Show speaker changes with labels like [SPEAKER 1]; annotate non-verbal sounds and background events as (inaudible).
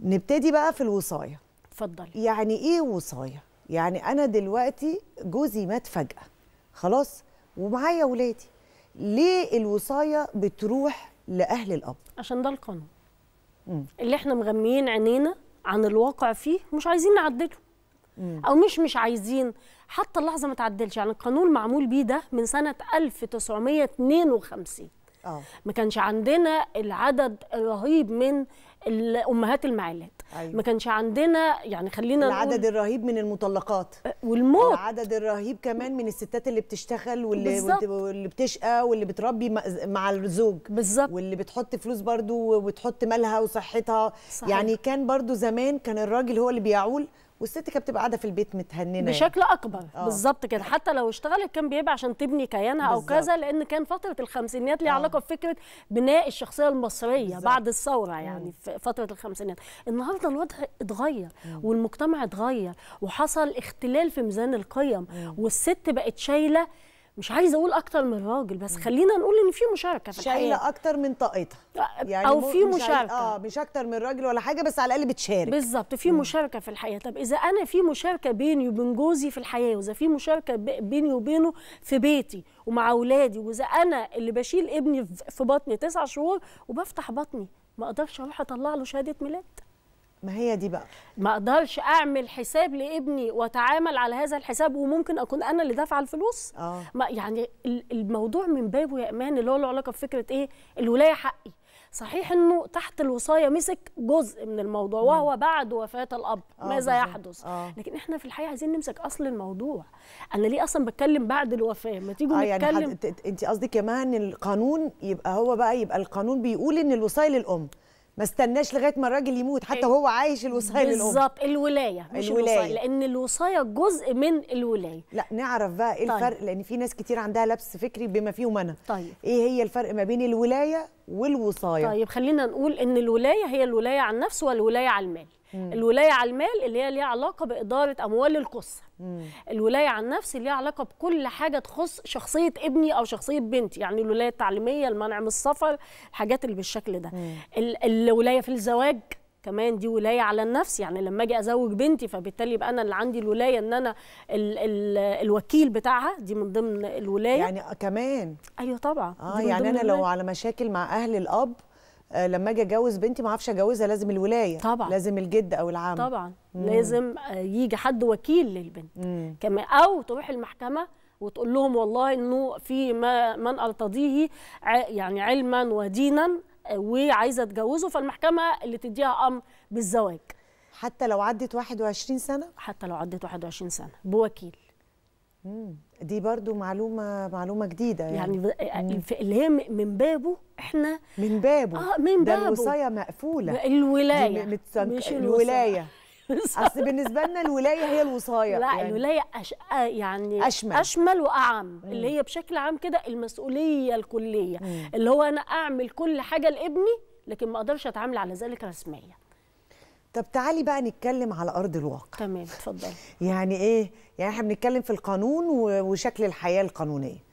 [SPEAKER 1] نبتدي بقى في الوصايه اتفضلي يعني ايه وصايه يعني انا دلوقتي جوزي مات فجاه خلاص ومعايا ولادي ليه الوصايه بتروح لاهل الاب عشان
[SPEAKER 2] ده القانون اللي احنا مغميين عينينا عن الواقع فيه مش عايزين نعدله او مش مش عايزين حتى اللحظه ما تعدلش يعني القانون معمول بيه ده من سنه 1952 اه ما كانش عندنا العدد الرهيب من الامهات المعلات أيوة. ما كانش عندنا يعني
[SPEAKER 1] خلينا العدد نقول الرهيب من المطلقات أه، والموت العدد الرهيب كمان من الستات اللي بتشتغل واللي بالزبط. واللي بتشقى واللي بتربي مع الزوج بالظبط واللي بتحط فلوس برضو وبتحط مالها وصحتها صحيح. يعني كان برضو زمان كان الراجل هو اللي بيعول والست كانت بتبقى قاعده في البيت متهننه يعني. بشكل اكبر
[SPEAKER 2] آه. بالظبط كده حتى لو اشتغلت كان بيبقى عشان تبني كيانها او كذا لان كان فتره الخمسينيات ليها آه. علاقه بفكره بناء الشخصيه المصريه بالزبط. بعد الثوره يعني في فتره الخمسينيات النهارده الوضع اتغير مم. والمجتمع اتغير وحصل اختلال في ميزان القيم مم. والست بقت شايله مش عايزه اقول اكتر من راجل بس خلينا نقول ان في مشاركه في الحياه شايله اكتر من طاقتها يعني او في مشاركه اه مش اكتر من راجل ولا حاجه بس على الاقل بتشارك بالظبط في مشاركه في الحياه طب اذا انا في مشاركه بيني وبين جوزي في الحياه واذا في مشاركه بيني وبينه في بيتي ومع اولادي واذا انا اللي بشيل ابني في بطني تسع شهور وبفتح بطني ما اقدرش اروح اطلع له شهاده ميلاد ما هي دي بقى ما اقدرش اعمل حساب لابني واتعامل على هذا الحساب وممكن اكون انا اللي دافعه الفلوس اه ما يعني الموضوع من بابه يا امان اللي هو له علاقه بفكره ايه الولايه حقي صحيح انه تحت الوصايه مسك جزء من الموضوع وهو بعد وفاه الاب آه، ماذا يحدث آه. لكن احنا في الحقيقه عايزين نمسك اصل الموضوع انا ليه اصلا بتكلم بعد الوفاه ما تيجوا آه يعني نتكلم
[SPEAKER 1] يعني انت قصدك يا مها ان القانون يبقى هو بقى يبقى القانون بيقول ان الوصايه للام ما استناش لغايه ما الراجل يموت حتى إيه. وهو عايش الوصايه للام بالظبط الولايه مش الولايه الوصاية لان الوصايه جزء من الولايه لا نعرف بقى ايه طيب. الفرق لان في ناس كتير عندها لبس فكري بما فيهم انا طيب ايه هي الفرق ما بين الولايه والوصايه طيب
[SPEAKER 2] خلينا نقول ان الولايه هي الولايه على النفس والولايه على المال مم. الولايه على المال اللي هي ليها علاقه باداره اموال القصه مم. الولايه على النفس ليها علاقه بكل حاجه تخص شخصيه ابني او شخصيه بنتي يعني الولايه التعليميه المنع من السفر الحاجات اللي بالشكل ده مم. الولايه في الزواج كمان دي ولايه على النفس يعني لما اجي ازوج بنتي فبالتالي يبقى انا اللي عندي الولايه ان انا الـ الـ الوكيل بتاعها دي من ضمن الولايه يعني آه، كمان ايوه طبعا اه يعني انا لو على
[SPEAKER 1] مشاكل مع اهل الاب آه لما اجي اجوز بنتي ما اعرفش اجوزها لازم الولايه طبعا لازم الجد او العم طبعا مم. لازم آه، يجي حد وكيل للبنت كما كمان
[SPEAKER 2] او تروح المحكمه وتقول لهم والله انه في ما من ارتضيه يعني علما ودينا وعايزه اتجوزه فالمحكمه اللي تديها امر
[SPEAKER 1] بالزواج حتى لو عدت 21 سنه حتى لو عدت 21 سنه بوكيل مم. دي برضو معلومه معلومه جديده يعني, يعني اللي هي من بابه احنا من بابه اه من بابه ده الوصايه مقفوله الولايه مش الولايه
[SPEAKER 2] (laughs) اصل بالنسبه لنا الولايه هي الوصايه لا يعني. الولايه أش... آه، يعني اشمل اشمل واعم مم. اللي هي بشكل عام كده المسؤوليه الكليه مم. اللي هو انا اعمل كل حاجه لابني لكن ما اقدرش اتعامل على ذلك رسميا
[SPEAKER 1] طب تعالي بقى نتكلم على ارض الواقع تمام اتفضلي (laughs) يعني ايه يعني احنا بنتكلم في القانون وشكل الحياه القانونيه